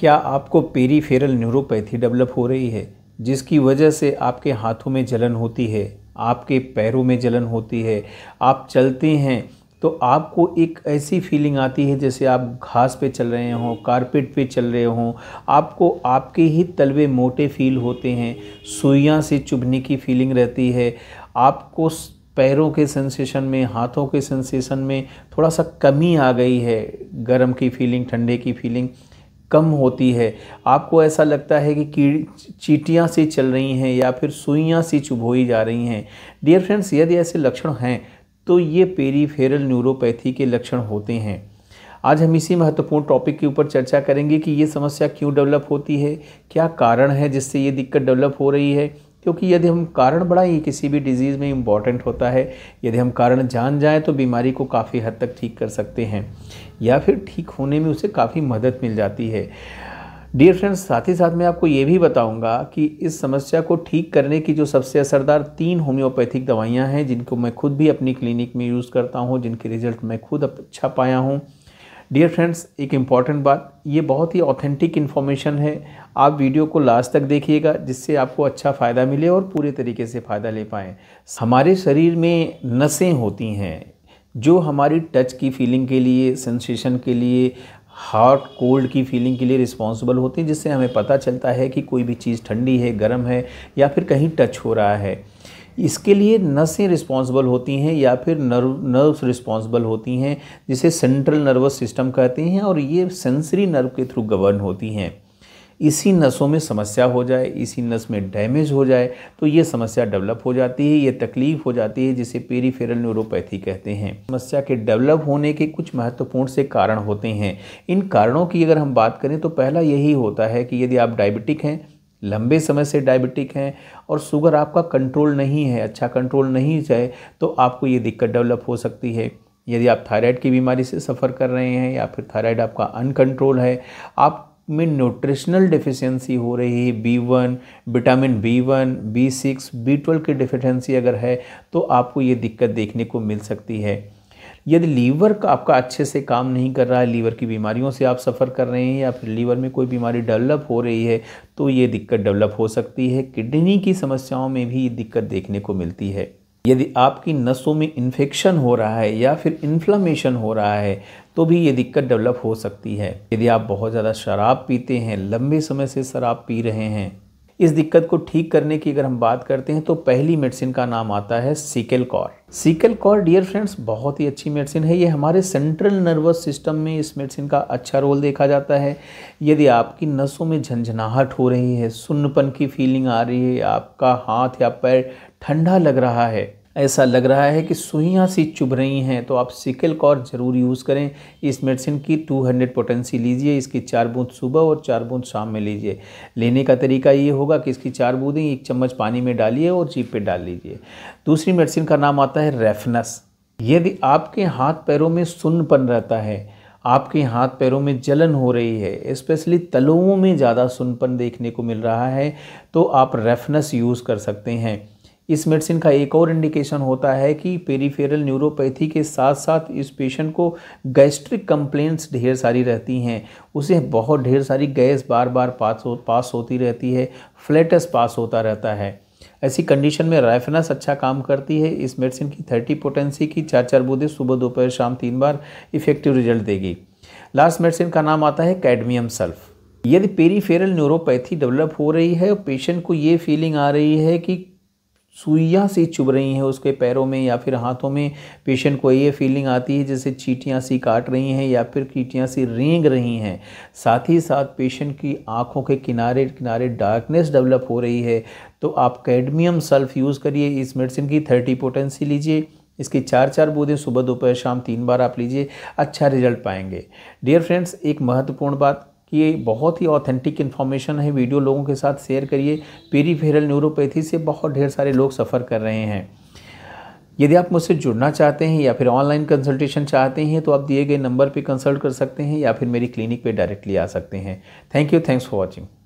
क्या आपको peripheral neuropathy develop हो रही है जिसकी वजह से आपके हाथों में जलन होती है आपके पैरों में जलन होती है आप चलते हैं तो आपको एक ऐसी फीलिंग आती है जैसे आप घास पे चल रहे हों कारपेट पे चल रहे हों आपको आपके ही तलवे मोटे फील होते हैं सुइयाँ से चुभने की फीलिंग रहती है आपको पैरों के सेंसेशन में हाथों के सेंसेशन में थोड़ा सा कमी आ गई है गर्म की फीलिंग ठंडे की फीलिंग कम होती है आपको ऐसा लगता है कि कीड़ी चीटियाँ सी चल रही हैं या फिर सुइयाँ सी चुभोई जा रही हैं डियर फ्रेंड्स यदि ऐसे लक्षण हैं तो ये पेरीफेरल न्यूरोपैथी के लक्षण होते हैं आज हम इसी महत्वपूर्ण टॉपिक के ऊपर चर्चा करेंगे कि ये समस्या क्यों डेवलप होती है क्या कारण है जिससे ये दिक्कत डेवलप हो रही है क्योंकि यदि हम कारण बढ़ाएं किसी भी डिज़ीज़ में इम्पॉर्टेंट होता है यदि हम कारण जान जाएं तो बीमारी को काफ़ी हद तक ठीक कर सकते हैं या फिर ठीक होने में उसे काफ़ी मदद मिल जाती है डियर फ्रेंड्स साथ ही साथ मैं आपको ये भी बताऊंगा कि इस समस्या को ठीक करने की जो सबसे असरदार तीन होम्योपैथिक दवाइयां हैं जिनको मैं खुद भी अपनी क्लिनिक में यूज़ करता हूं जिनके रिज़ल्ट मैं खुद अच्छा पाया हूं डियर फ्रेंड्स एक इम्पॉर्टेंट बात ये बहुत ही ऑथेंटिक इन्फॉर्मेशन है आप वीडियो को लास्ट तक देखिएगा जिससे आपको अच्छा फ़ायदा मिले और पूरे तरीके से फ़ायदा ले पाएँ हमारे शरीर में नसें होती हैं जो हमारी टच की फीलिंग के लिए सेंसेशन के लिए हॉट कोल्ड की फीलिंग के लिए रिस्पॉन्सिबल होती हैं जिससे हमें पता चलता है कि कोई भी चीज़ ठंडी है गर्म है या फिर कहीं टच हो रहा है इसके लिए नसें रिस्पॉन्सिबल होती हैं या फिर नर्व नर्व्स रिस्पॉन्सिबल होती हैं जिसे सेंट्रल नर्वस सिस्टम कहते हैं और ये सेंसरी नर्व के थ्रू गवर्न होती हैं इसी नसों में समस्या हो जाए इसी नस में डैमेज हो जाए तो ये समस्या डेवलप हो जाती है ये तकलीफ हो जाती है जिसे पेरीफेरल न्यूरोपैथी कहते हैं समस्या के डेवलप होने के कुछ महत्वपूर्ण से कारण होते हैं इन कारणों की अगर हम बात करें तो पहला यही होता है कि यदि आप डायबिटिक हैं लंबे समय से डायबिटिक हैं और शुगर आपका कंट्रोल नहीं है अच्छा कंट्रोल नहीं जाए तो आपको ये दिक्कत डेवलप हो सकती है यदि आप थायराइड की बीमारी से सफ़र कर रहे हैं या फिर थायराइड आपका अनकंट्रोल है आप में न्यूट्रिशनल डिफिशियंसी हो रही है B one vitamin B one B six B twelve की डिफिशेंसी अगर है तो आपको ये दिक्कत देखने को मिल सकती है यदि लीवर का आपका अच्छे से काम नहीं कर रहा है लीवर की बीमारियों से आप सफ़र कर रहे हैं या फिर लीवर में कोई बीमारी डेवलप हो रही है तो ये दिक्कत डेवलप हो सकती है किडनी की समस्याओं में भी ये दिक्कत देखने को मिलती है यदि आपकी नसों में इन्फेक्शन हो रहा है या फिर इन्फ्लामेशन हो रहा है तो भी ये दिक्कत डेवलप हो सकती है यदि आप बहुत ज़्यादा शराब पीते हैं लंबे समय से शराब पी रहे हैं इस दिक्कत को ठीक करने की अगर हम बात करते हैं तो पहली मेडिसिन का नाम आता है secale cor secale cor dear friends बहुत ही अच्छी मेडिसिन है ये हमारे सेंट्रल नर्वस सिस्टम में इस मेडिसिन का अच्छा रोल देखा जाता है यदि आपकी नसों में झंझनाहट हो रही है सुन्नपन की फीलिंग आ रही है आपका हाथ या पैर ठंडा लग रहा है ऐसा लग रहा है कि सुइयाँ सी चुभ रही हैं तो आप सिकल कॉर ज़रूर यूज़ करें इस मेडिसिन की 200 पोटेंसी लीजिए इसकी चार बूंद सुबह और चार बूंद शाम में लीजिए लेने का तरीका ये होगा कि इसकी चार बूंदें एक चम्मच पानी में डालिए और जीप पे डाल लीजिए दूसरी मेडिसिन का नाम आता है रेफनस यदि आपके हाथ पैरों में सुनपन रहता है आपके हाथ पैरों में जलन हो रही है स्पेशली तलुओं में ज़्यादा सुनपन देखने को मिल रहा है तो आप रेफनस यूज़ कर सकते हैं इस मेडिसिन का एक और इंडिकेशन होता है कि पेरीफेरल न्यूरोपैथी के साथ साथ इस पेशेंट को गैस्ट्रिक कंप्लेंट्स ढेर सारी रहती हैं उसे बहुत ढेर सारी गैस बार बार पास हो पास होती रहती है फ्लेटस पास होता रहता है ऐसी कंडीशन में राइफनस अच्छा काम करती है इस मेडिसिन की थर्टी पोटेंसी की चार चार बूंदें सुबह दोपहर शाम तीन बार इफेक्टिव रिजल्ट देगी लास्ट मेडिसिन का नाम आता है कैडमियम सल्फ यदि पेरीफेरल न्यूरोपैथी डेवलप हो रही है और पेशेंट को ये फीलिंग आ रही है कि सुइया सी चुभ रही हैं उसके पैरों में या फिर हाथों में पेशेंट को ये फीलिंग आती है जैसे चीटियाँ सी काट रही हैं या फिर चीटियाँ सी रेंग रही हैं साथ ही साथ पेशेंट की आँखों के किनारे किनारे डार्कनेस डेवलप हो रही है तो आप कैडमियम सल्फ यूज़ करिए इस मेडिसिन की थर्टी पोटेंसी लीजिए इसके चार चार बूंदें सुबह दोपहर शाम तीन बार आप लीजिए अच्छा रिजल्ट पाएंगे डियर फ्रेंड्स एक महत्वपूर्ण बात कि ये बहुत ही ऑथेंटिक इन्फॉर्मेशन है वीडियो लोगों के साथ शेयर करिए पेरीफेरल न्यूरोपैथी से बहुत ढेर सारे लोग सफ़र कर रहे हैं यदि आप मुझसे जुड़ना चाहते हैं या फिर ऑनलाइन कंसल्टेशन चाहते हैं तो आप दिए गए नंबर पर कंसल्ट कर सकते हैं या फिर मेरी क्लिनिक पर डायरेक्टली आ सकते हैं thank you thanks for watching